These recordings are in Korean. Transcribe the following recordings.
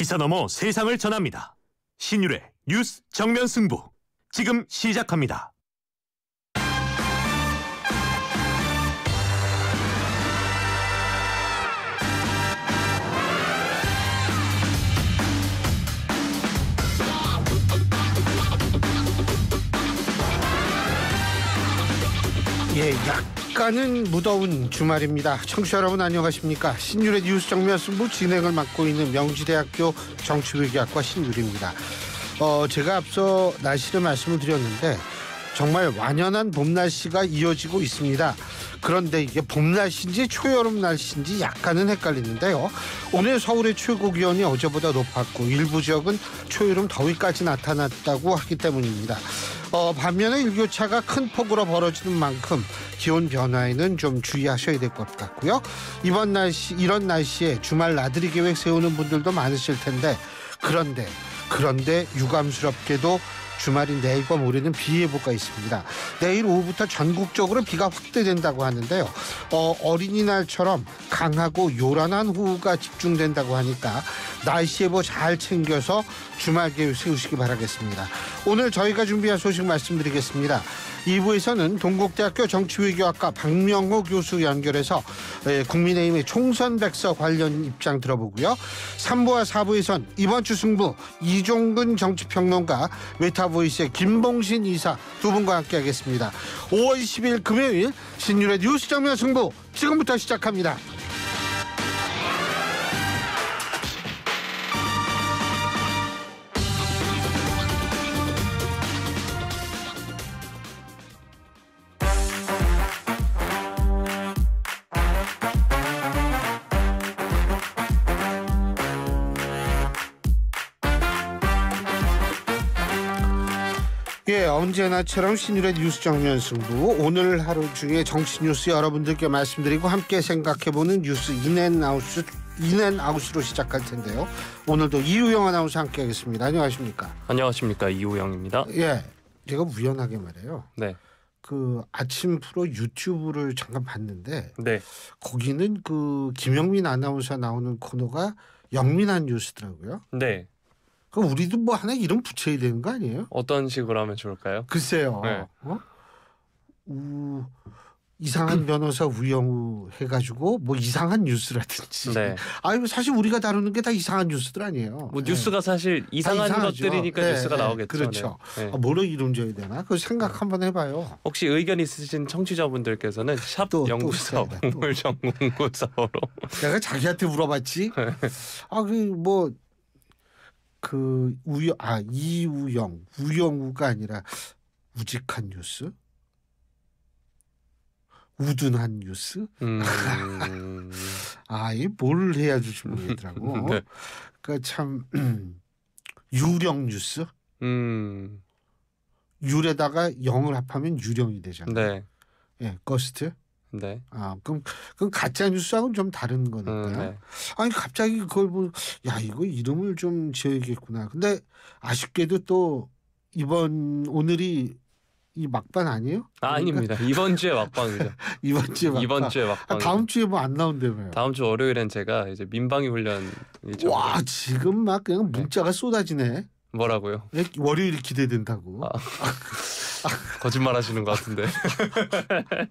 기사 넘어 세상을 전합니다. 신율의 뉴스 정면 승부 지금 시작합니다. 예, 약 가는 무더운 주말입니다. 청취자 여러분 안녕하십니까? 신율의 뉴스 정면승부 진행을 맡고 있는 명지대학교 정치외교학과 신율입니다. 어, 제가 앞서 날씨를 말씀을 드렸는데 정말 완연한 봄 날씨가 이어지고 있습니다. 그런데 이게 봄 날씨인지 초여름 날씨인지 약간은 헷갈리는데요. 오늘 서울의 최고 기온이 어제보다 높았고 일부 지역은 초여름 더위까지 나타났다고 하기 때문입니다. 어, 반면에 일교차가 큰 폭으로 벌어지는 만큼 기온 변화에는 좀 주의하셔야 될 것 같고요. 이번 날씨 이런 날씨에 주말 나들이 계획 세우는 분들도 많으실 텐데 그런데 그런데 유감스럽게도 주말인 내일과 모레는비 예보가 있습니다. 내일 오후부터 전국적으로 비가 확대된다고 하는데요. 어, 린이날처럼 강하고 요란한 호우가 집중된다고 하니까 날씨 예보 뭐 잘 챙겨서 주말 계획 세우시기 바라겠습니다. 오늘 저희가 준비한 소식 말씀드리겠습니다. 2부에서는 동국대학교 정치외교학과 박명호 교수 연결해서 예, 국민의힘의 총선 백서 관련 입장 들어보고요. 3부와 4부에선 이번 주 승부 이종근 정치평론가 외타보이스의 김봉신 이사 두 분과 함께하겠습니다. 5월 10일 금요일 신율의 뉴스 정면 승부 지금부터 시작합니다. 예, 언제나처럼 신율의 뉴스 정면 승부 오늘 하루 중에 정치 뉴스 여러분들께 말씀드리고 함께 생각해보는 뉴스 인앤아웃 인앤아웃으로 시작할 텐데요. 오늘도 이우영 아나운서 함께하겠습니다. 안녕하십니까? 안녕하십니까 이우영입니다. 예, 제가 우연하게 말해요. 네. 그 아침 프로 유튜브를 잠깐 봤는데 네. 거기는 그 김영민 아나운서 나오는 코너가 영민한 뉴스더라고요. 네. 그럼 우리도 뭐 하나 이름 붙여야 되는 거 아니에요? 어떤 식으로 하면 좋을까요? 글쎄요. 네. 어? 우... 이상한 변호사 우영우 해가지고 뭐 이상한 뉴스라든지. 네. 아유 사실 우리가 다루는 게 다 이상한 뉴스들 아니에요. 뭐 네. 뉴스가 사실 이상한 것들이니까 네, 뉴스가 네. 나오겠죠. 그렇죠. 네. 네. 아, 뭐로 이름 줘야 되나? 그 생각 네. 한번 해봐요. 혹시 의견 있으신 청취자분들께서는 샵 연구사 공물전공구사로. 내가 자기한테 물어봤지. 아그뭐 그우여아 이우영 우영우가 아니라 우직한 뉴스 우둔한 뉴스 음. 아이뭘 해야 될지 모르겠더라고 네. 그러니까 참 유령 뉴스 음. 유래다가 영을 합하면 유령이 되잖아요 네. 예 거스트 네. 아 그럼 그 가짜 뉴스하고는 좀 다른 거니까요. 음, 네. 아니 갑자기 그걸 뭐야 이거 이름을 좀 지어야겠구나. 근데 아쉽게도 또 이번 오늘이 이 막반 아니에요? 아, 그러니까 아닙니다 이번 주에 막방이죠. 이번 주에 막방. 이번 주에 막방. 아, 다음 주에 뭐 안나온대요 다음 주 월요일엔 제가 이제 민방위 훈련. 와 지금 막 그냥 네. 문자가 쏟아지네. 뭐라고요? 예, 월요일 이 기대된다고. 아. 거짓말 하시는 것 같은데.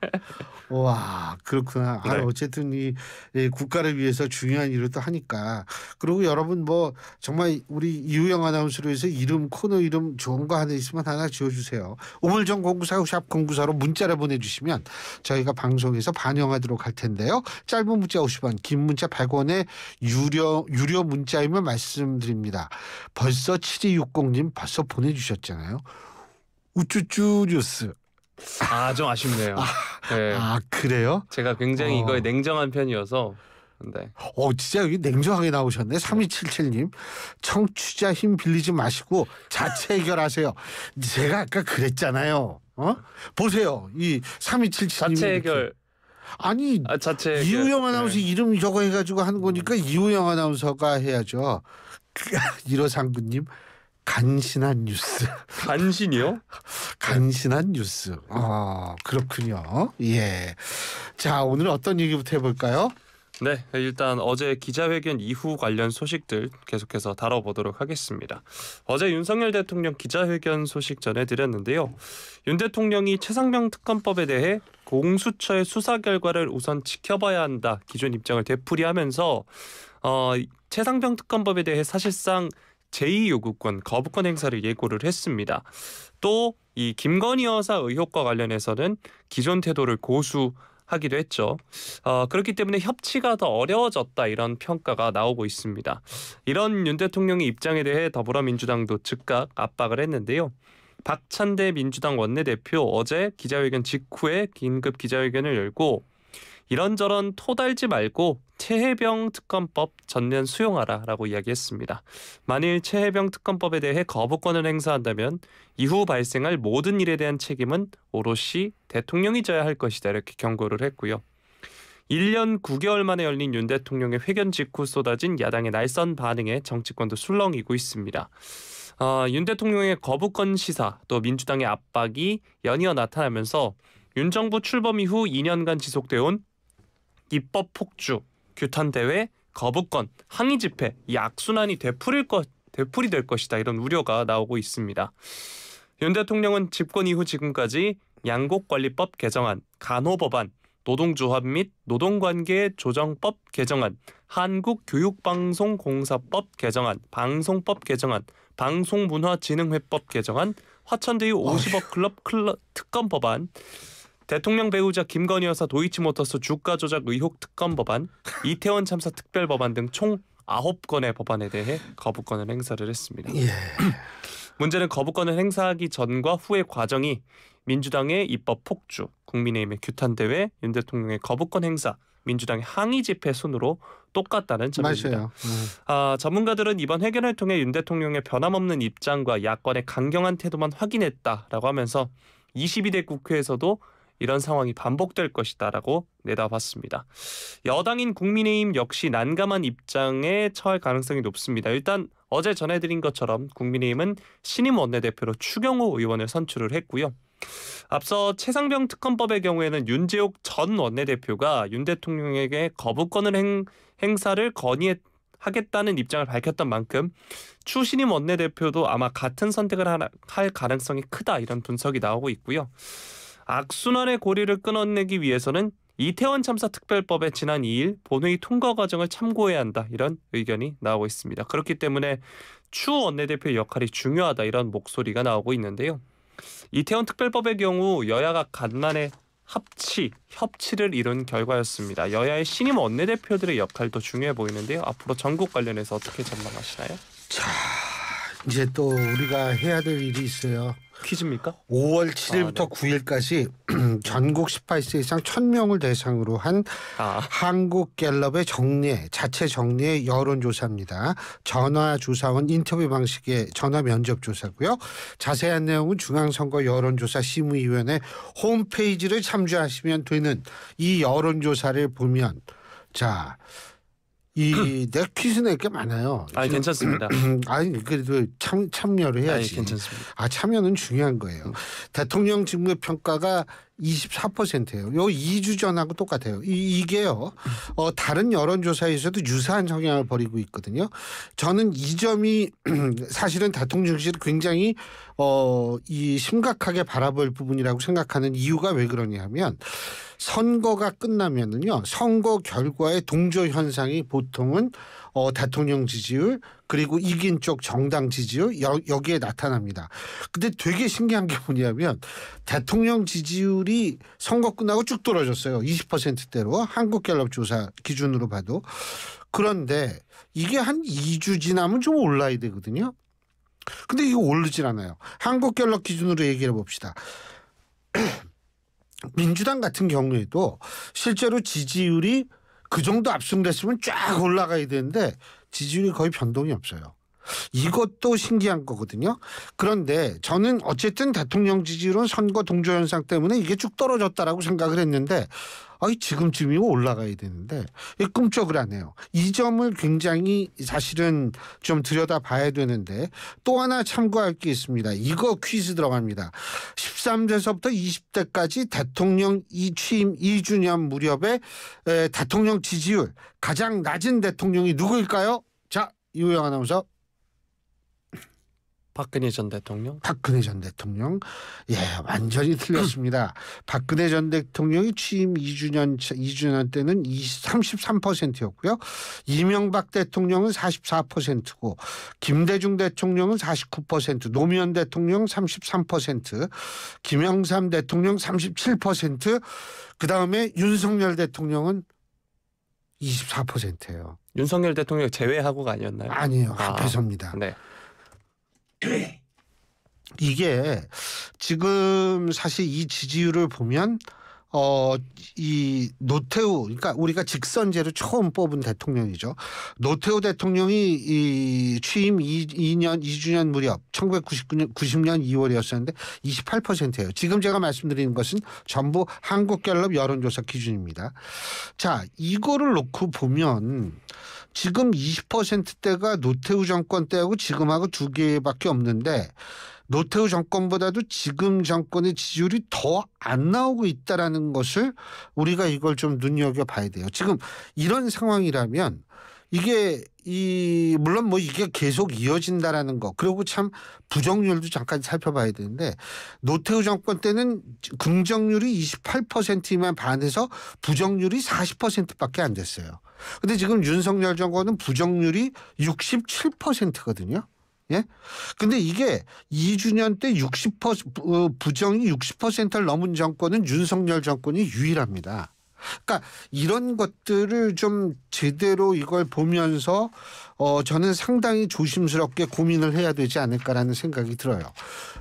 와, 그렇구나. 아, 네. 아, 어쨌든 이, 이, 국가를 위해서 중요한 일을 또 하니까. 그리고 여러분 뭐 정말 우리 이우영 아나운서로 해서 이름, 코너 이름 좋은 거 하나 있으면 하나 지어주세요. 오물정 공구사 고샵 공구사로 문자를 보내주시면 저희가 방송에서 반영하도록 할 텐데요. 짧은 문자 50원, 긴 문자 100원에 유료, 유료 문자임을 말씀드립니다. 벌써 7260님 벌써 보내주셨잖아요. 우쭈쭈 뉴스. 아 좀 아쉽네요. 아, 네. 아, 그래요? 제가 굉장히 어. 이거에 냉정한 편이어서. 근데. 네. 어 진짜 여기 냉정하게 나오셨네. 3277님 청취자 힘 빌리지 마시고 자체 해결하세요. 제가 아까 그랬잖아요. 어 보세요 이 3277님 자체 해결. 아니 아, 자체 이우영 아나운서 네. 이름 저거 해가지고 하는 거니까 음. 이우영 아나운서가 해야죠. 1호 상구님 간신한 뉴스. 간신이요? 간신한 뉴스. 아 그렇군요. 예. 자 오늘 어떤 얘기부터 해볼까요? 네, 일단 어제 기자회견 이후 관련 소식들 계속해서 다뤄보도록 하겠습니다. 어제 윤석열 대통령 기자회견 소식 전해드렸는데요. 윤 대통령이 최상명 특검법에 대해 공수처의 수사 결과를 우선 지켜봐야 한다 기존 입장을 되풀이하면서 어, 최상병 특검법에 대해 사실상 제2요구권 거부권 행사를 예고를 했습니다. 또 이 김건희 여사 의혹과 관련해서는 기존 태도를 고수 하기도 했죠. 어, 그렇기 때문에 협치가 더 어려워졌다 이런 평가가 나오고 있습니다. 이런 윤 대통령의 입장에 대해 더불어민주당도 즉각 압박을 했는데요. 박찬대 민주당 원내대표 어제 기자회견 직후에 긴급 기자회견을 열고 이런저런 토달지 말고 최해병 특검법 전면 수용하라라고 이야기했습니다. 만일 최해병 특검법에 대해 거부권을 행사한다면 이후 발생할 모든 일에 대한 책임은 오롯이 대통령이 져야 할 것이다 이렇게 경고를 했고요. 1년 9개월 만에 열린 윤 대통령의 회견 직후 쏟아진 야당의 날선 반응에 정치권도 술렁이고 있습니다. 어, 윤 대통령의 거부권 시사 또 민주당의 압박이 연이어 나타나면서 윤 정부 출범 이후 2년간 지속돼온 입법 폭주, 규탄 대회, 거부권, 항의 집회, 약순환이 되풀일 것 되풀이 될 것이다 이런 우려가 나오고 있습니다. 윤 대통령은 집권 이후 지금까지 양곡관리법 개정안, 간호법안, 노동조합 및 노동관계 조정법 개정안, 한국교육방송공사법 개정안, 방송법 개정안, 방송문화진흥회법 개정안, 화천대유 50억 클럽, 클럽 특검 법안, 대통령 배우자 김건희 여사 도이치모터스 주가 조작 의혹 특검 법안, 이태원 참사 특별 법안 등 총 아홉 건의 법안에 대해 거부권을 행사를 했습니다. 예. 문제는 거부권을 행사하기 전과 후의 과정이 민주당의 입법 폭주, 국민의힘의 규탄 대회, 윤 대통령의 거부권 행사, 민주당의 항의 집회 순으로 똑같다는 점입니다. 아 아, 전문가들은 이번 회견을 통해 윤 대통령의 변함없는 입장과 야권의 강경한 태도만 확인했다라고 하면서 22대 국회에서도 이런 상황이 반복될 것이다라고 내다봤습니다. 여당인 국민의힘 역시 난감한 입장에 처할 가능성이 높습니다. 일단 어제 전해드린 것처럼 국민의힘은 신임 원내대표로 추경호 의원을 선출을 했고요. 앞서 최상병 특검법의 경우에는 윤재욱 전 원내대표가 윤 대통령에게 거부권을 행, 행사를 건의 하겠다는 입장을 밝혔던 만큼 추신임 원내대표도 아마 같은 선택을 할 가능성이 크다 이런 분석이 나오고 있고요. 악순환의 고리를 끊어내기 위해서는 이태원 참사 특별법의 지난 2일 본회의 통과 과정을 참고해야 한다 이런 의견이 나오고 있습니다. 그렇기 때문에 추 원내대표의 역할이 중요하다 이런 목소리가 나오고 있는데요. 이태원 특별법의 경우 여야가 간만에 합치, 협치를 이룬 결과였습니다. 여야의 신임 원내대표들의 역할도 중요해 보이는데요. 앞으로 전국 관련해서 어떻게 전망하시나요? 자, 이제 또 우리가 해야 될 일이 있어요. 퀴즈입니까? 5월 7일부터 아, 네. 9일까지 전국 18세 이상 1000명을 대상으로 한 아. 한국갤럽의 정례, 자체 정례 여론조사입니다. 전화조사원 인터뷰 방식의 전화 면접조사고요. 자세한 내용은 중앙선거 여론조사 심의위원회 홈페이지를 참조하시면 되는 이 여론조사를 보면 자 이내 퀴즈 낼게 많아요. 아 괜찮습니다. 아니 그래도 참 참여를 해야지. 아니, 괜찮습니다. 아 참여는 중요한 거예요. 대통령 직무 평가가 24%예요. 요 2주 전하고 똑같아요. 이, 게요 어, 다른 여론조사에서도 유사한 성향을 보이고 있거든요. 저는 이 점이 사실은 대통령실 굉장히 어, 이 심각하게 바라볼 부분이라고 생각하는 이유가 왜 그러냐면 선거가 끝나면은요 선거 결과의 동조 현상이 보통은 어, 대통령 지지율 그리고 이긴 쪽 정당 지지율 여, 여기에 나타납니다. 근데 되게 신기한 게 뭐냐면 대통령 지지율이 선거 끝나고 쭉 떨어졌어요. 20%대로 한국갤럽 조사 기준으로 봐도 그런데 이게 한 2주 지나면 좀 올라야 되거든요. 근데 이거 오르질 않아요. 한국갤럽 기준으로 얘기해 봅시다. 민주당 같은 경우에도 실제로 지지율이 그 정도 압승됐으면 쫙 올라가야 되는데 지지율이 거의 변동이 없어요. 이것도 신기한 거거든요. 그런데 저는 어쨌든 대통령 지지율은 선거 동조 현상 때문에 이게 쭉 떨어졌다라고 생각을 했는데 아이 지금쯤이고 올라가야 되는데 꿈쩍을 안 해요. 이 점을 굉장히 사실은 좀 들여다봐야 되는데 또 하나 참고할 게 있습니다. 이거 퀴즈 들어갑니다. 13대서부터 20대까지 대통령 이 취임 2주년 무렵에 에, 대통령 지지율 가장 낮은 대통령이 누구일까요? 자 이호영 아나운서. 박근혜 전 대통령. 박근혜 전 대통령. 예, 완전히 틀렸습니다. 박근혜 전 대통령이 취임 2주년 2주년 때는 20, 33%였고요. 이명박 대통령은 44%고 김대중 대통령은 49%, 노무현 대통령 33%, 김영삼 대통령 37%, 그다음에 윤석열 대통령은 24%예요. 윤석열 대통령 제외하고가 아니었나요? 아니요. 앞에서입니다. 아, 네. 이게 지금 사실 이 지지율을 보면 어, 이 노태우, 그러니까 우리가 직선제로 처음 뽑은 대통령이죠. 노태우 대통령이 이 취임 2, 2년, 2주년 무렵 1999년, 90년 2월이었었는데 28%예요. 지금 제가 말씀드리는 것은 전부 한국갤럽 여론조사 기준입니다. 자, 이거를 놓고 보면 지금 20%대가 노태우 정권 때하고 지금하고 두 개밖에 없는데 노태우 정권보다도 지금 정권의 지지율이 더 안 나오고 있다라는 것을 우리가 이걸 좀 눈여겨 봐야 돼요. 지금 이런 상황이라면 이게 이 물론 뭐 이게 계속 이어진다라는 거 그리고 참 부정률도 잠깐 살펴봐야 되는데 노태우 정권 때는 긍정률이 28%만 반해서 부정률이 40%밖에 안 됐어요. 근데 지금 윤석열 정권은 부정률이 67%거든요. 예? 근데 이게 2주년 때60% 어, 부정이 60%를 넘은 정권은 윤석열 정권이 유일합니다. 그러니까 이런 것들을 좀 제대로 이걸 보면서 어 저는 상당히 조심스럽게 고민을 해야 되지 않을까라는 생각이 들어요.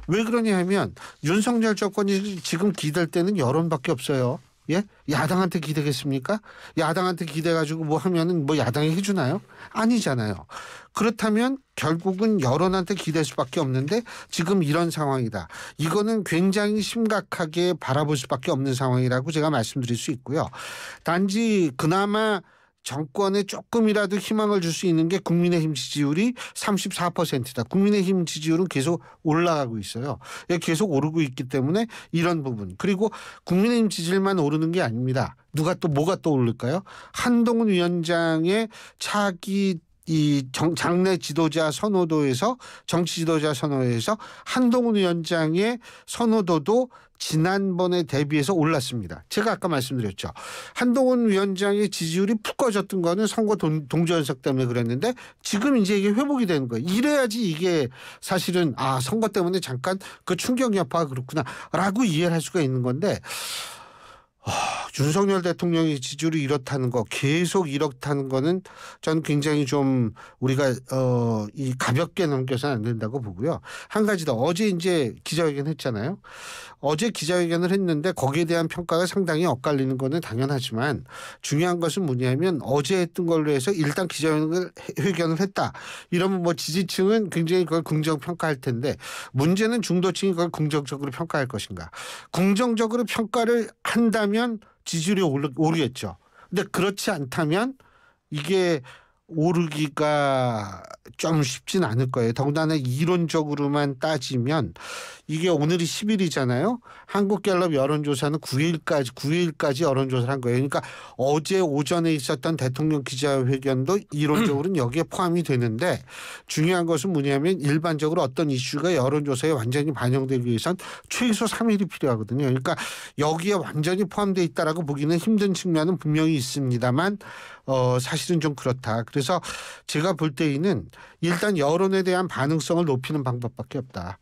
왜 그러냐 면 윤석열 정권이 지금 기댈 때는 여론밖에 없어요. 예? 야당한테 기대겠습니까? 야당한테 기대가지고 뭐 하면은 뭐 야당이 해주나요? 아니잖아요. 그렇다면 결국은 여론한테 기댈 수밖에 없는데 지금 이런 상황이다. 이거는 굉장히 심각하게 바라볼 수밖에 없는 상황이라고 제가 말씀드릴 수 있고요. 단지 그나마 정권에 조금이라도 희망을 줄 수 있는 게 국민의힘 지지율이 34%다. 국민의힘 지지율은 계속 올라가고 있어요. 예, 계속 오르고 있기 때문에 이런 부분. 그리고 국민의힘 지지율만 오르는 게 아닙니다. 누가 또 뭐가 또 오를까요? 한동훈 위원장의 차기 이 정, 장례 지도자 선호도에서 정치 지도자 선호에서 한동훈 위원장의 선호도도 지난번에 대비해서 올랐습니다. 제가 아까 말씀드렸죠. 한동훈 위원장의 지지율이 푹 꺼졌던 거는 선거 동조연석 때문에 그랬는데 지금 이제 이게 회복이 되는 거예요. 이래야지 이게 사실은 아 선거 때문에 잠깐 그 충격 여파가 그렇구나라고 이해를 할 수가 있는 건데 아, 윤석열 대통령의 지지율이 이렇다는 거 계속 이렇다는 거는 저는 굉장히 좀 우리가 어, 이 가볍게 넘겨서는 안 된다고 보고요. 한 가지 더 어제 이제 기자회견 했잖아요. 어제 기자회견을 했는데 거기에 대한 평가가 상당히 엇갈리는 거는 당연하지만 중요한 것은 뭐냐면 어제 했던 걸로 해서 일단 기자회견을 회견을 했다. 이러면 뭐 지지층은 굉장히 그걸 긍정 평가할 텐데 문제는 중도층이 그걸 긍정적으로 평가할 것인가. 긍정적으로 평가를 한다면 그러면 지지율이 오르, 오르겠죠. 근데 그렇지 않다면 이게 오르기가 좀 쉽진 않을 거예요. 더군다나 이론적으로만 따지면 이게 오늘이 10일이잖아요. 한국갤럽 여론조사는 9일까지 9일까지 여론조사를 한 거예요. 그러니까 어제 오전에 있었던 대통령 기자회견도 이론적으로는 여기에 포함이 되는데 중요한 것은 뭐냐면 일반적으로 어떤 이슈가 여론조사에 완전히 반영되기 위해선 최소 3일이 필요하거든요. 그러니까 여기에 완전히 포함되어 있다라고 보기는 힘든 측면은 분명히 있습니다만 어, 사실은 좀 그렇다. 그래서 제가 볼 때에는 일단 여론에 대한 반응성을 높이는 방법밖에 없다.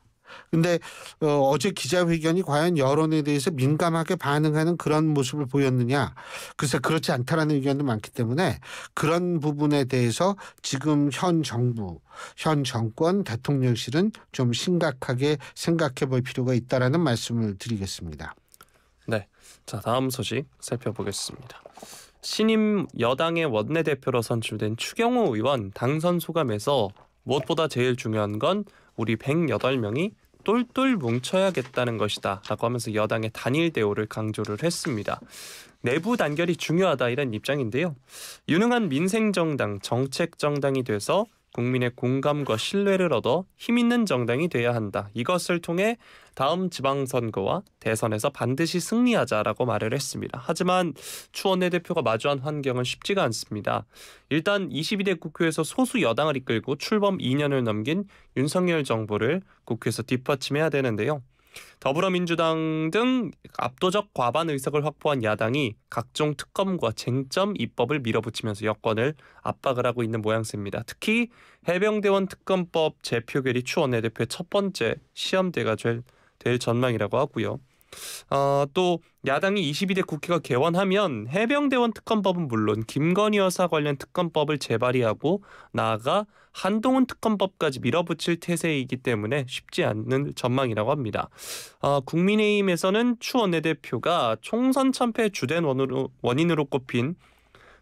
근데 어, 제 기자회견이 과연 여론에 대해서 민감하게 반응하는 그런 모습을 보였느냐 글쎄 그렇지 않다라는 의견도 많기 때문에 그런 부분에 대해서 지금 현 정부 현 정권 대통령실은 좀 심각하게 생각해 볼 필요가 있다라는 말씀을 드리겠습니다. 네. 자, 다음 소식 살펴보겠습니다. 신임 여당의 원내대표로 선출된 추경호 의원 당선 소감에서 무엇보다 제일 중요한 건 우리 108명이 똘똘 뭉쳐야겠다는 것이다 라고 하면서 여당의 단일 대우를 강조를 했습니다. 내부 단결이 중요하다 이런 입장인데요. 유능한 민생정당, 정책정당이 돼서 국민의 공감과 신뢰를 얻어 힘 있는 정당이 돼야 한다. 이것을 통해 다음 지방선거와 대선에서 반드시 승리하자라고 말을 했습니다. 하지만 추원내 대표가 마주한 환경은 쉽지가 않습니다. 일단 22대 국회에서 소수 여당을 이끌고 출범 2년을 넘긴 윤석열 정부를 국회에서 뒷받침해야 되는데요. 더불어민주당 등 압도적 과반 의석을 확보한 야당이 각종 특검과 쟁점 입법을 밀어붙이면서 여권을 압박을 하고 있는 모양새입니다. 특히 해병대원 특검법 재표결이 추 원내대표의 첫 번째 시험대가 될, 될 전망이라고 하고요. 어, 또 야당이 22대 국회가 개원하면 해병대원 특검법은 물론 김건희 여사 관련 특검법을 재발의하고 나아가 한동훈 특검법까지 밀어붙일 태세이기 때문에 쉽지 않는 전망이라고 합니다. 아, 국민의힘에서는 추 원내대표가 총선 참패 주된 원으로, 원인으로 꼽힌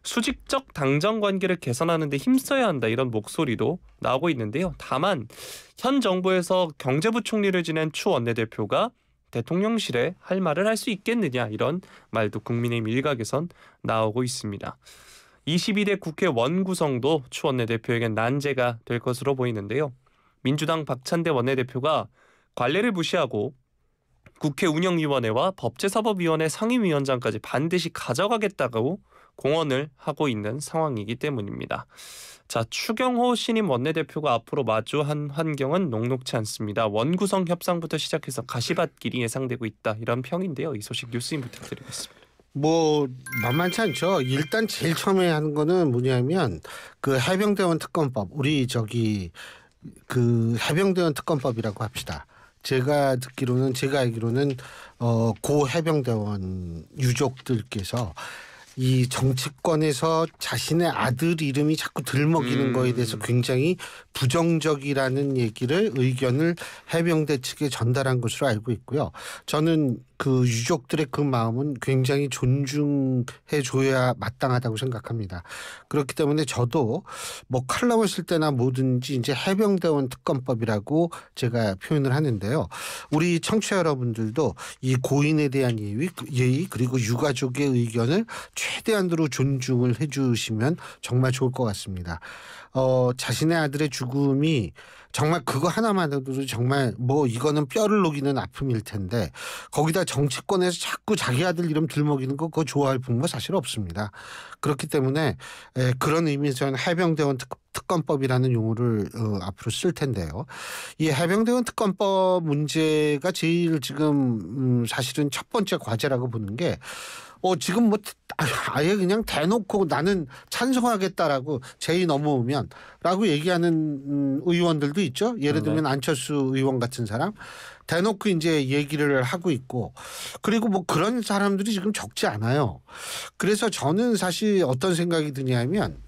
수직적 당정 관계를 개선하는 데 힘써야 한다 이런 목소리도 나오고 있는데요. 다만 현 정부에서 경제부총리를 지낸 추 원내대표가 대통령실에 할 말을 할 수 있겠느냐 이런 말도 국민의힘 일각에선 나오고 있습니다. 22대 국회 원구성도 추원내대표에게 난제가 될 것으로 보이는데요. 민주당 박찬대 원내대표가 관례를 무시하고 국회 운영위원회와 법제사법위원회 상임위원장까지 반드시 가져가겠다고 공언을 하고 있는 상황이기 때문입니다. 자, 추경호 신임 원내대표가 앞으로 마주한 환경은 녹록치 않습니다. 원구성 협상부터 시작해서 가시밭길이 예상되고 있다. 이런 평인데요. 이 소식 뉴스인 부탁드리겠습니다. 뭐 만만치 않죠. 일단 제일 처음에 하는 거는 뭐냐면 그 해병대원 특검법 우리 저기 그 해병대원 특검법이라고 합시다. 제가 듣기로는 제가 알기로는 어 고 해병대원 유족들께서 이 정치권에서 자신의 아들 이름이 자꾸 들먹이는 음. 거에 대해서 굉장히 부정적이라는 얘기를 의견을 해병대 측에 전달한 것으로 알고 있고요. 저는 그 유족들의 그 마음은 굉장히 존중해 줘야 마땅하다고 생각합니다. 그렇기 때문에 저도 뭐 칼럼을 쓸 때나 뭐든지 이제 해병대원 특검법이라고 제가 표현을 하는데요. 우리 청취자 여러분들도 이 고인에 대한 예의, 예의 그리고 유가족의 의견을 최대한으로 존중을 해 주시면 정말 좋을 것 같습니다. 어, 자신의 아들의 죽음이 정말 그거 하나만으로도 정말 뭐 이거는 뼈를 녹이는 아픔일 텐데 거기다 정치권에서 자꾸 자기 아들 이름 들먹이는 거 그거 좋아할 부모가 사실 없습니다. 그렇기 때문에 에, 그런 의미에서는 해병대원 특, 특검법이라는 용어를 어, 앞으로 쓸 텐데요. 이 해병대원 특검법 문제가 제일 지금 음, 사실은 첫 번째 과제라고 보는 게 어, 지금 뭐 아, 아예 그냥 대놓고 나는 찬성하겠다라고 제의 넘어오면 라고 얘기하는 음, 의원들도 있죠. 예를 네. 들면 안철수 의원 같은 사람 대놓고 이제 얘기를 하고 있고 그리고 뭐 그런 사람들이 지금 적지 않아요. 그래서 저는 사실 어떤 생각이 드냐면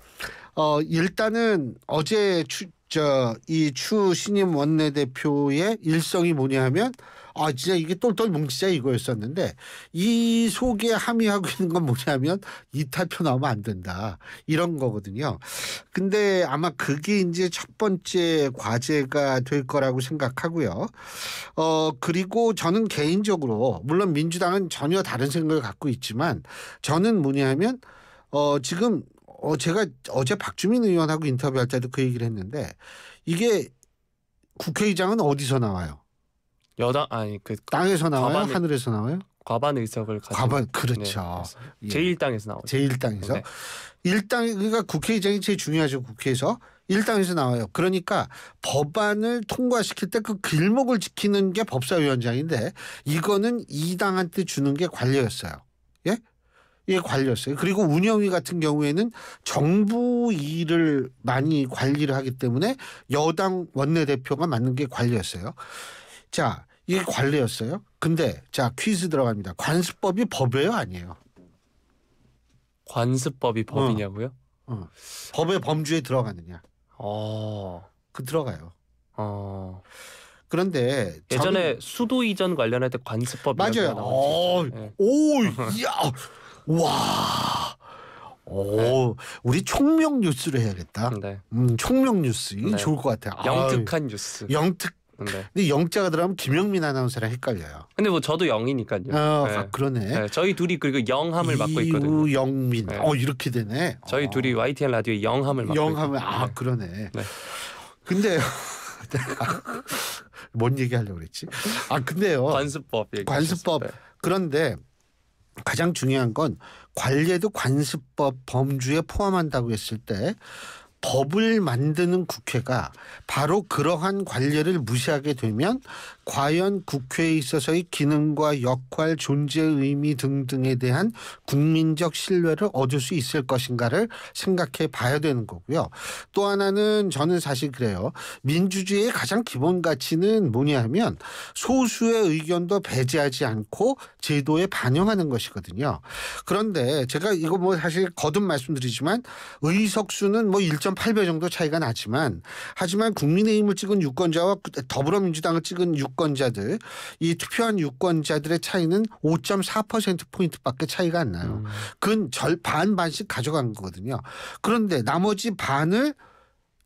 어, 일단은 어제 추, 저, 이 추 신임 원내대표의 일성이 뭐냐 하면 아 진짜 이게 똘똘 뭉치자 이거였었는데 이 속에 함의하고 있는 건 뭐냐면 이탈표 나오면 안 된다 이런 거거든요. 근데 아마 그게 이제 첫 번째 과제가 될 거라고 생각하고요. 어 그리고 저는 개인적으로 물론 민주당은 전혀 다른 생각을 갖고 있지만 저는 뭐냐면 어 지금 어 제가 어제 박주민 의원하고 인터뷰할 때도 그 얘기를 했는데 이게 국회의장은 어디서 나와요? 여당 아니 그 땅에서 나와요? 과반 하늘에서 나와요? 과반 의석을 가진 과반 네, 그렇죠. 예. 제1 당에서 나와요 제1당에서 네. 일당 그러니까 국회의장이 제일 중요하죠 국회에서 일당에서 나와요. 그러니까 법안을 통과시킬 때 그 길목을 지키는 게 법사위원장인데 이거는 이당한테 주는 게 관료였어요. 예, 예관리였어요 그리고 운영위 같은 경우에는 정부 일을 많이 관리를 하기 때문에 여당 원내대표가 맡는 게관리였어요 자, 이게 관례였어요. 근데 자, 퀴즈 들어갑니다. 관습법이 법이에요, 아니에요? 관습법이 어. 법이냐고요? 어. 어. 법의 범주에 들어가느냐? 어. 그 들어가요. 어. 그런데 예전에 전... 수도 이전 관련할 때 관습법 맞아요. 오, 오, 야, 와, 오, 네. 우리 총명 뉴스를 해야겠다. 네. 음, 총명 뉴스 네. 좋을 것 같아요. 영특한 아유. 뉴스. 영특 근데, 네. 근데 영자가 들어가면 김영민 아나운서랑 헷갈려요. 근데 뭐 저도 영이니까요. 어, 아, 네. 아, 그러네. 네, 저희 둘이 그리고 영함을 맡고 있거든요. 이영민. 네. 어 이렇게 되네. 저희 어. 둘이 YTN 라디오의 영함을 맡고 영함을 있거아 네. 그러네. 네. 근데 뭔 얘기 하려고 그랬지? 아 근데요. 관습법 얘기. 관습법. 그런데 가장 중요한 건 관례도 관습법 범주에 포함한다고 했을 때 법을 만드는 국회가 바로 그러한 관례를 무시하게 되면 과연 국회에 있어서의 기능과 역할, 존재 의미 의 등등에 대한 국민적 신뢰를 얻을 수 있을 것인가를 생각해 봐야 되는 거고요. 또 하나는 저는 사실 그래요. 민주주의의 가장 기본 가치는 뭐냐 하면 소수의 의견도 배제하지 않고 제도에 반영하는 것이거든요. 그런데 제가 이거 뭐 사실 거듭 말씀드리지만 의석수는 뭐 8배 정도 차이가 나지만 하지만 국민의힘을 찍은 유권자와 더불어민주당을 찍은 유권자들 이 투표한 유권자들의 차이는 5.4% 포인트밖에 차이가 안 나요. 음. 근절 반반씩 가져간 거거든요. 그런데 나머지 반을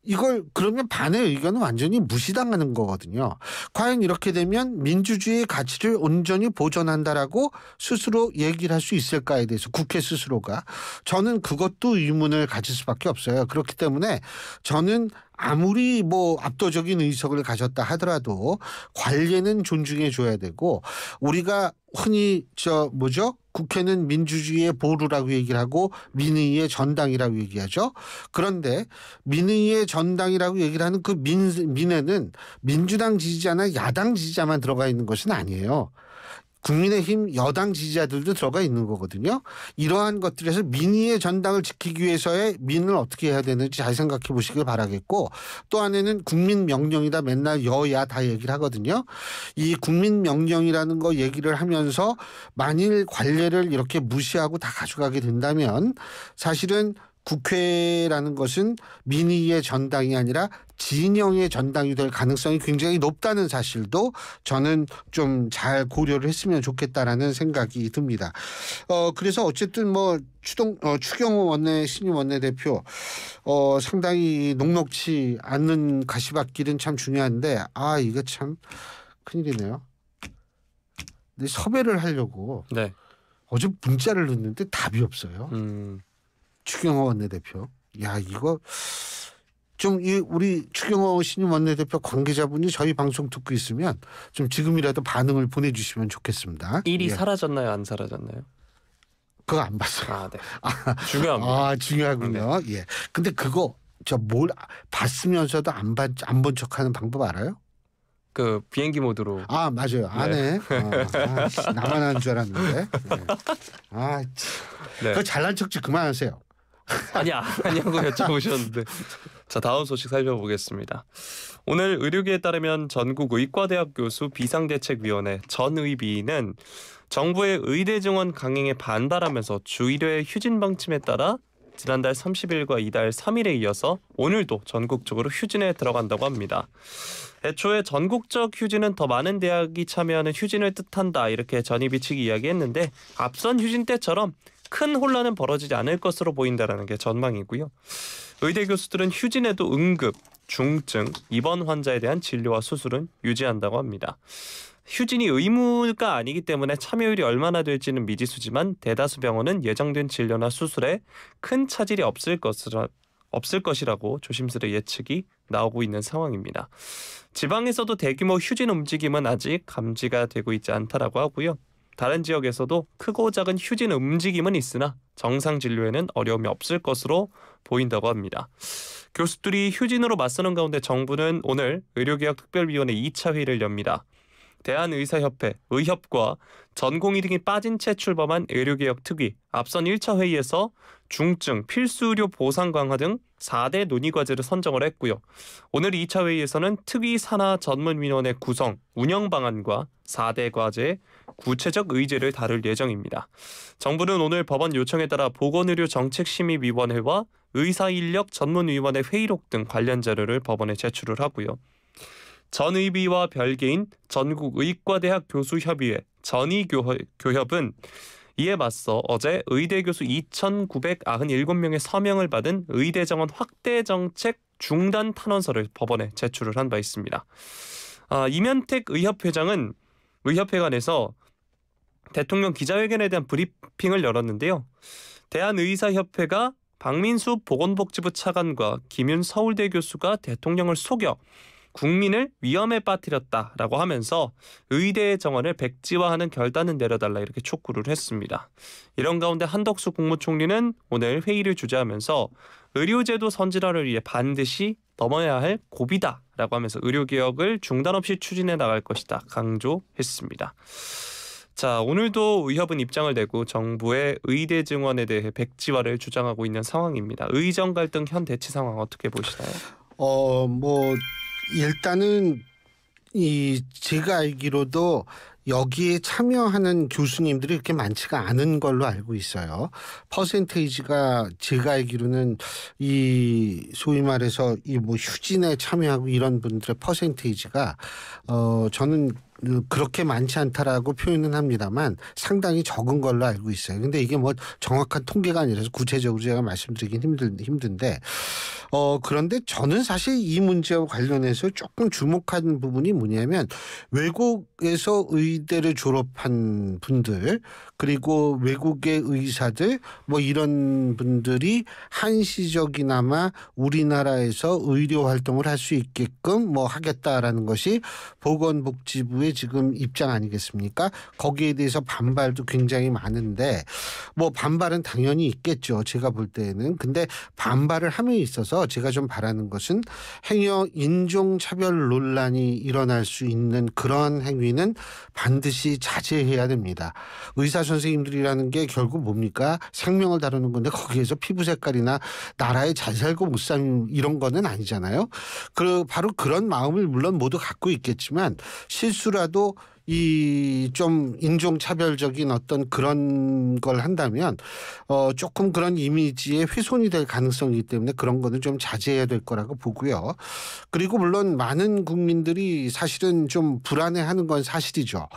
이걸 그러면 반의 의견은 완전히 무시당하는 거거든요. 과연 이렇게 되면 민주주의의 가치를 온전히 보존한다라고 스스로 얘기를 할 수 있을까에 대해서 국회 스스로가 저는 그것도 의문을 가질 수밖에 없어요. 그렇기 때문에 저는 아무리 뭐 압도적인 의석을 가졌다 하더라도 관례는 존중해 줘야 되고 우리가 흔히 저 뭐죠? 국회는 민주주의의 보루라고 얘기를 하고 민의의 전당이라고 얘기하죠. 그런데 민의의 전당이라고 얘기를 하는 그 민, 민에는 민주당 지지자나 야당 지지자만 들어가 있는 것은 아니에요. 국민의힘 여당 지지자들도 들어가 있는 거거든요. 이러한 것들에서 민의의 전당을 지키기 위해서의 민을 어떻게 해야 되는지 잘 생각해 보시길 바라겠고 또 안에는 국민 명령이다 맨날 여야 다 얘기를 하거든요. 이 국민 명령이라는 거 얘기를 하면서 만일 관례를 이렇게 무시하고 다 가져가게 된다면 사실은 국회라는 것은 민의의 전당이 아니라 진영의 전당이 될 가능성이 굉장히 높다는 사실도 저는 좀 잘 고려를 했으면 좋겠다라는 생각이 듭니다. 어 그래서 어쨌든 뭐 추동 어, 추경호 원내 신임 원내 대표 어 상당히 녹록치 않는 가시밭길은 참 중요한데 아 이거 참 큰일이네요. 근데 섭외를 하려고 네. 어제 문자를 넣는데 답이 없어요. 음. 추경호 원내대표. 야 이거 좀 이 우리 추경호 신임 원내대표 관계자분이 저희 방송 듣고 있으면 좀 지금이라도 반응을 보내주시면 좋겠습니다. 일이 예. 사라졌나요? 안 사라졌나요? 그거 안 봤어요. 아, 네. 아, 중요합니다. 아, 중요하군요. 네. 예. 근데 그거 저뭘 봤으면서도 안본 척하는 방법 알아요? 그 비행기 모드로 아 맞아요 안에 아, 네. 네. 어, 아, 나만 하는 줄 알았는데 네. 아 참. 네. 잘난 척좀 그만하세요 아니야 아니냐고 여쭤보셨는데 자 다음 소식 살펴보겠습니다. 오늘 의료계에 따르면 전국 의과대학 교수 비상대책위원회 전의비는 정부의 의대 증원 강행에 반발하면서 주의료의 휴진 방침에 따라 지난달 30일과 이달 3일에 이어서 오늘도 전국적으로 휴진에 들어간다고 합니다. 애초에 전국적 휴진은 더 많은 대학이 참여하는 휴진을 뜻한다 이렇게 전입이 측이 이야기했는데 앞선 휴진 때처럼 큰 혼란은 벌어지지 않을 것으로 보인다라는 게 전망이고요. 의대 교수들은 휴진에도 응급, 중증, 입원 환자에 대한 진료와 수술은 유지한다고 합니다. 휴진이 의무가 아니기 때문에 참여율이 얼마나 될지는 미지수지만 대다수 병원은 예정된 진료나 수술에 큰 차질이 없을 것으로 없을 것이라고 조심스레 예측이 나오고 있는 상황입니다. 지방에서도 대규모 휴진 움직임은 아직 감지가 되고 있지 않다라고 하고요. 다른 지역에서도 크고 작은 휴진 움직임은 있으나 정상 진료에는 어려움이 없을 것으로 보인다고 합니다. 교수들이 휴진으로 맞서는 가운데 정부는 오늘 의료개혁 특별위원회 2차 회의를 엽니다. 대한의사협회, 의협과 전공의 등이 빠진 채 출범한 의료개혁 특위, 앞선 1차 회의에서 중증, 필수의료 보상 강화 등 4대 논의 과제를 선정을 했고요. 오늘 2차 회의에서는 특위 산하 전문위원회 구성, 운영 방안과 4대 과제, 구체적 의제를 다룰 예정입니다. 정부는 오늘 법원 요청에 따라 보건의료 정책심의위원회와 의사인력 전문위원회 회의록 등 관련 자료를 법원에 제출을 하고요. 전의비와 별개인 전국의과대학 교수협의회 전의교협은 이에 맞서 어제 의대 교수 2,997명의 서명을 받은 의대 정원 확대 정책 중단 탄원서를 법원에 제출을 한 바 있습니다. 아, 이면택 의협회장은 의협회관에서 대통령 기자회견에 대한 브리핑을 열었는데요. 대한의사협회가 박민수 보건복지부 차관과 김윤 서울대 교수가 대통령을 속여 국민을 위험에 빠뜨렸다라고 하면서 의대의 정원을 백지화하는 결단을 내려달라 이렇게 촉구를 했습니다. 이런 가운데 한덕수 국무총리는 오늘 회의를 주재하면서 의료제도 선진화를 위해 반드시 넘어야 할 고비다라고 하면서 의료개혁을 중단 없이 추진해 나갈 것이다 강조했습니다. 자, 오늘도 의협은 입장을 내고 정부의 의대 증원에 대해 백지화를 주장하고 있는 상황입니다. 의정 갈등 현 대치 상황 어떻게 보시나요? 어, 뭐 일단은 이 제가 알기로도 여기에 참여하는 교수님들이 그렇게 많지가 않은 걸로 알고 있어요. 퍼센테이지가 제가 알기로는 이 소위 말해서 이 뭐 휴진에 참여하고 이런 분들의 퍼센테이지가 어 저는 그렇게 많지 않다라고 표현은 합니다만 상당히 적은 걸로 알고 있어요. 근데 이게 뭐 정확한 통계가 아니라서 구체적으로 제가 말씀드리긴 힘들, 힘든데 어 그런데 저는 사실 이 문제와 관련해서 조금 주목한 부분이 뭐냐면 외국에서 의대를 졸업한 분들 그리고 외국의 의사들 뭐 이런 분들이 한시적이나마 우리나라에서 의료 활동을 할 수 있게끔 뭐 하겠다라는 것이 보건복지부의 지금 입장 아니겠습니까? 거기에 대해서 반발도 굉장히 많은데 뭐 반발은 당연히 있겠죠. 제가 볼 때에는 근데 반발을 함에 있어서 제가 좀 바라는 것은 행여 인종 차별 논란이 일어날 수 있는 그런 행위는 반드시 자제해야 됩니다. 의사 선생님들이라는 게 결국 뭡니까? 생명을 다루는 건데 거기에서 피부 색깔이나 나라의잘 살고 못살 이런 거는 아니잖아요. 그 바로 그런 마음을 물론 모두 갖고 있겠지만 실수를 하더라도 이좀 인종차별적인 어떤 그런 걸 한다면 어 조금 그런 이미지에 훼손이 될 가능성이기 때문에 그런 거는 좀 자제해야 될 거라고 보고요. 그리고 물론 많은 국민들이 사실은 좀 불안해하는 건 사실이죠.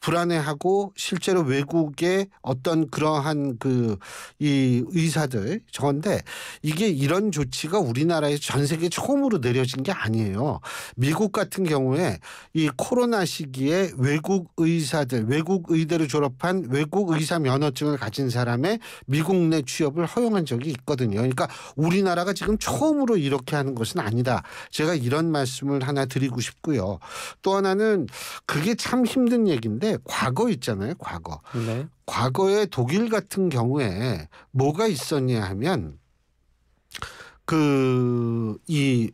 불안해하고 실제로 외국의 어떤 그러한 그 이 의사들 저건데 이게 이런 조치가 우리나라에전 세계 처음으로 내려진 게 아니에요. 미국 같은 경우에 이 코로나 시기에 외국 의사들, 외국 의대를 졸업한 외국 의사 면허증을 가진 사람의 미국 내 취업을 허용한 적이 있거든요. 그러니까 우리나라가 지금 처음으로 이렇게 하는 것은 아니다. 제가 이런 말씀을 하나 드리고 싶고요. 또 하나는 그게 참 힘든 얘기인데 과거 있잖아요. 과거. 네. 과거에 독일 같은 경우에 뭐가 있었냐 하면 그이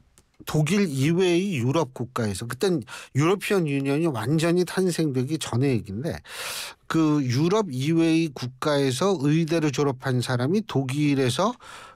독일 이외의 유럽 국가에서 그땐 유러피언 유니언이 완전히 탄생되기 전의 얘기인데 그 유럽 이외의 국가에서 의대를 졸업한 사람이 독일에서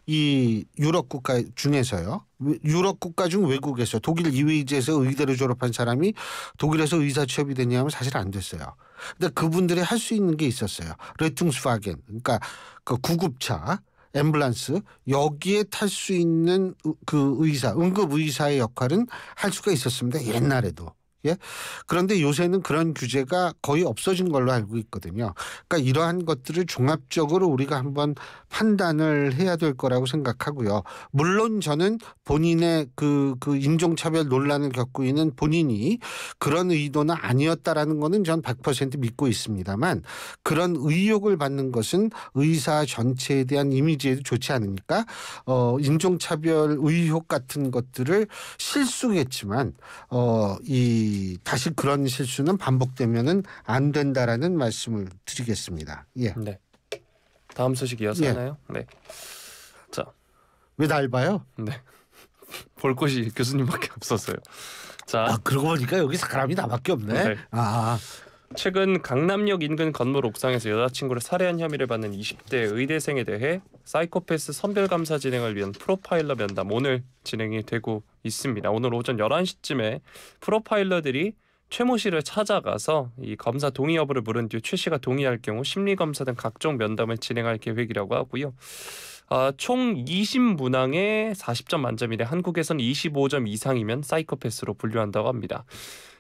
이 유럽 국가 중에서요. 유럽 국가 중 외국에서 독일 이외지에서 의대를 졸업한 사람이 독일에서 의사 취업이 됐냐 하면 사실 안 됐어요. 근데 그분들이 할 수 있는 게 있었어요. 레퉁스파겐. 그러니까 그 구급차. 앰뷸런스 여기에 탈 수 있는 그 의사 응급 의사의 역할은 할 수가 있었습니다. 옛날에도. 예. 그런데 요새는 그런 규제가 거의 없어진 걸로 알고 있거든요. 그러니까 이러한 것들을 종합적으로 우리가 한번 판단을 해야 될 거라고 생각하고요. 물론 저는 본인의 그, 그 인종차별 논란을 겪고 있는 본인이 그런 의도는 아니었다라는 거는 전 100% 믿고 있습니다만 그런 의혹을 받는 것은 의사 전체에 대한 이미지에도 좋지 않으니까 어, 인종차별 의혹 같은 것들을 실수겠지만 어, 이 다시 그런 실수는 반복되면은 안 된다라는 말씀을 드리겠습니다. 예. 네. 다음 소식 이어서 예. 하나요? 네. 자. 왜날 봐요? 네. 볼 곳이 교수님밖에 없었어요. 자. 아, 그러고 보니까 여기 사람이 나밖에 없네. 네. 아. 최근 강남역 인근 건물 옥상에서 여자친구를 살해한 혐의를 받는 20대 의대생에 대해 사이코패스 선별감사 진행을 위한 프로파일러 면담 오늘 진행이 되고 있습니다. 오늘 오전 11시쯤에 프로파일러들이 최모 씨를 찾아가서 이 검사 동의 여부를 물은 뒤최 씨가 동의할 경우 심리 검사 등 각종 면담을 진행할 계획이라고 하고요. 아, 총 20문항에 40점 만점이래 한국에선 25점 이상이면 사이코패스로 분류한다고 합니다.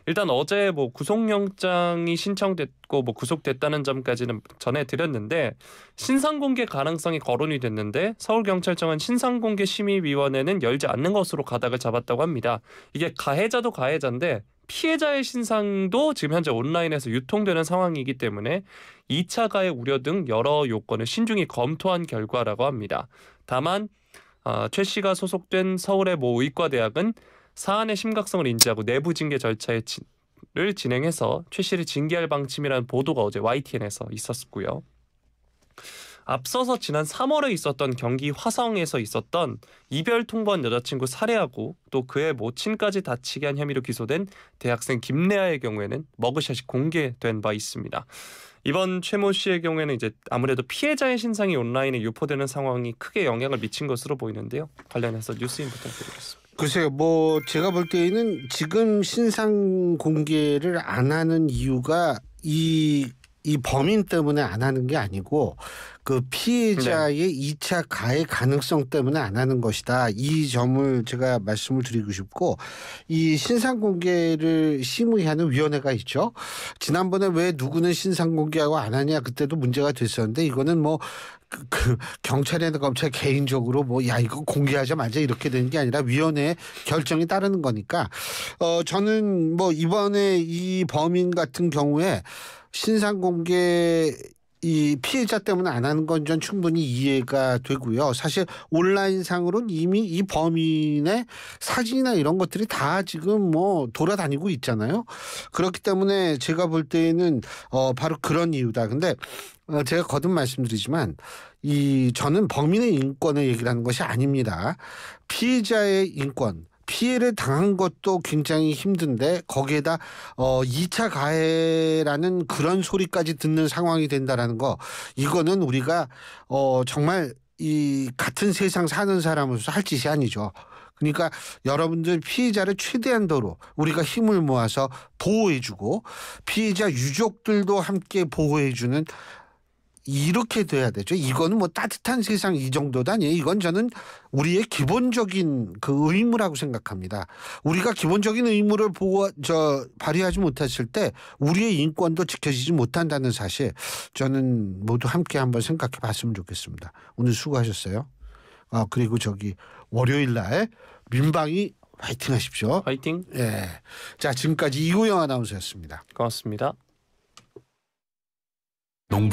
일단 어제 뭐 구속영장이 신청됐고 뭐 구속됐다는 점까지는 전해드렸는데 신상공개 가능성이 거론이 됐는데 서울경찰청은 신상공개 심의위원회는 열지 않는 것으로 가닥을 잡았다고 합니다. 이게 가해자도 가해자인데 피해자의 신상도 지금 현재 온라인에서 유통되는 상황이기 때문에 2차 가해 우려 등 여러 요건을 신중히 검토한 결과라고 합니다. 다만 어, 최 씨가 소속된 서울의 모 의과대학은 사안의 심각성을 인지하고 내부 징계 절차에 지, 를 진행해서 최 씨를 징계할 방침이라는 보도가 어제 YTN에서 있었고요. 앞서서 지난 3월에 있었던 경기 화성에서 있었던 이별 통보한 여자친구 살해하고 또 그의 모친까지 다치게 한 혐의로 기소된 대학생 김내아의 경우에는 머그샷이 공개된 바 있습니다. 이번 최모 씨의 경우에는 이제 아무래도 피해자의 신상이 온라인에 유포되는 상황이 크게 영향을 미친 것으로 보이는데요. 관련해서 뉴스인 부탁드리겠습니다. 글쎄요, 뭐 제가 볼 때에는 지금 신상 공개를 안 하는 이유가 이이 범인 때문에 안 하는 게 아니고 그 피해자의 네. 2차 가해 가능성 때문에 안 하는 것이다. 이 점을 제가 말씀을 드리고 싶고 이 신상 공개를 심의하는 위원회가 있죠. 지난번에 왜 누구는 신상 공개하고 안 하냐 그때도 문제가 됐었는데 이거는 뭐 그, 그 경찰이나 검찰 개인적으로 뭐 야 이거 공개하자마자 이렇게 되는 게 아니라 위원회 결정이 따르는 거니까 어 저는 뭐 이번에 이 범인 같은 경우에 신상 공개 이 피해자 때문에 안 하는 건 전 충분히 이해가 되고요. 사실 온라인상으로는 이미 이 범인의 사진이나 이런 것들이 다 지금 뭐 돌아다니고 있잖아요. 그렇기 때문에 제가 볼 때는 에어 바로 그런 이유다. 근데 어, 제가 거듭 말씀드리지만 이 저는 범인의 인권을 얘기하는 것이 아닙니다. 피해자의 인권 피해를 당한 것도 굉장히 힘든데 거기에다 어 2차 가해라는 그런 소리까지 듣는 상황이 된다라는 거 이거는 우리가 어 정말 이 같은 세상 사는 사람으로서 할 짓이 아니죠. 그러니까 여러분들 피해자를 최대한도로 우리가 힘을 모아서 보호해주고 피해자 유족들도 함께 보호해주는 이렇게 돼야 되죠. 이거는 뭐 따뜻한 세상 이 정도다니 예, 이건 저는 우리의 기본적인 그 의무라고 생각합니다. 우리가 기본적인 의무를 보고 저 발휘하지 못했을 때 우리의 인권도 지켜지지 못한다는 사실 저는 모두 함께 한번 생각해 봤으면 좋겠습니다. 오늘 수고하셨어요. 아 그리고 저기 월요일 날 민방위 화이팅 하십시오. 화이팅. 예. 자 지금까지 이호영 아나운서였습니다. 고맙습니다. 농부